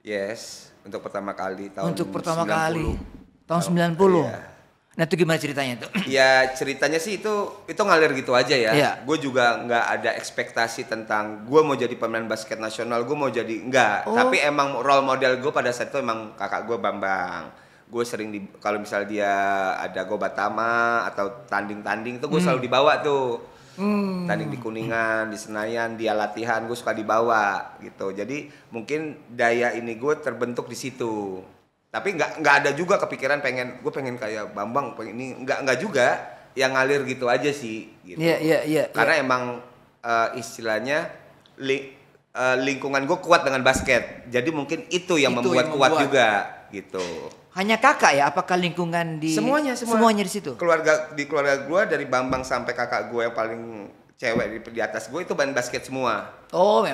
Yes, untuk pertama kali tahun Untuk pertama 90. kali tahun sembilan 90. Iya. Nah, itu gimana ceritanya itu? Iya, ceritanya sih itu itu ngalir gitu aja ya. Iya. Gue juga nggak ada ekspektasi tentang gue mau jadi pemain basket nasional, gue mau jadi enggak. Oh. Tapi emang role model gue pada saat itu emang kakak gue Bambang. Gue sering di kalau misal dia ada gobatama atau tanding-tanding itu gue hmm. selalu dibawa tuh hmm. tanding di Kuningan di Senayan dia latihan gue suka dibawa gitu jadi mungkin daya ini gue terbentuk di situ tapi nggak nggak ada juga kepikiran pengen gue pengen kayak Bambang pengen ini nggak nggak juga yang ngalir gitu aja sih gitu yeah, yeah, yeah, karena iya. emang uh, istilahnya li, uh, lingkungan gue kuat dengan basket jadi mungkin itu yang itu membuat yang kuat membuat. juga gitu hanya kakak ya? Apakah lingkungan di semuanya semua. semuanya di situ? Keluarga di keluarga gue dari Bambang sampai kakak gue yang paling cewek di, di atas gue itu main basket semua. Oh,